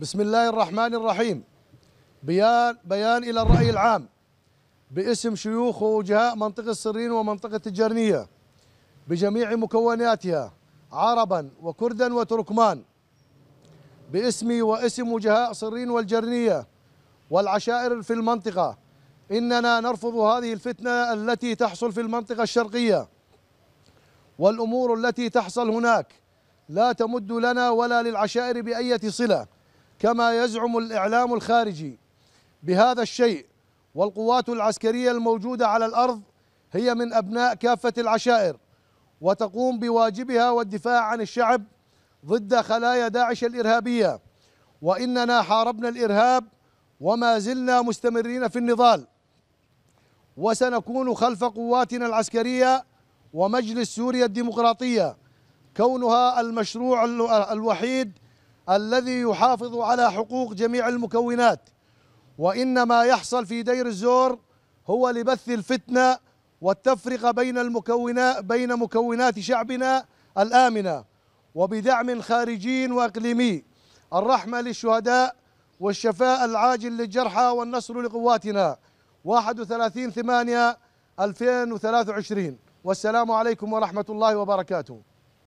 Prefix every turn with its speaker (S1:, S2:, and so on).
S1: بسم الله الرحمن الرحيم بيان بيان إلى الرأي العام باسم شيوخ ووجهاء منطقة السرين ومنطقة الجرنية بجميع مكوناتها عربا وكردا وتركمان باسمي واسم وجهاء سرين والجرنية والعشائر في المنطقة إننا نرفض هذه الفتنة التي تحصل في المنطقة الشرقية والأمور التي تحصل هناك لا تمد لنا ولا للعشائر بأية صلة كما يزعم الإعلام الخارجي بهذا الشيء والقوات العسكرية الموجودة على الأرض هي من أبناء كافة العشائر وتقوم بواجبها والدفاع عن الشعب ضد خلايا داعش الإرهابية وإننا حاربنا الإرهاب وما زلنا مستمرين في النضال وسنكون خلف قواتنا العسكرية ومجلس سوريا الديمقراطية كونها المشروع الوحيد الذي يحافظ على حقوق جميع المكونات وإنما يحصل في دير الزور هو لبث الفتنة والتفرقة بين المكونات بين مكونات شعبنا الآمنة وبدعم خارجي وإقليمي الرحمة للشهداء والشفاء العاجل للجرحى والنصر لقواتنا 31 8 2023 والسلام عليكم ورحمة الله وبركاته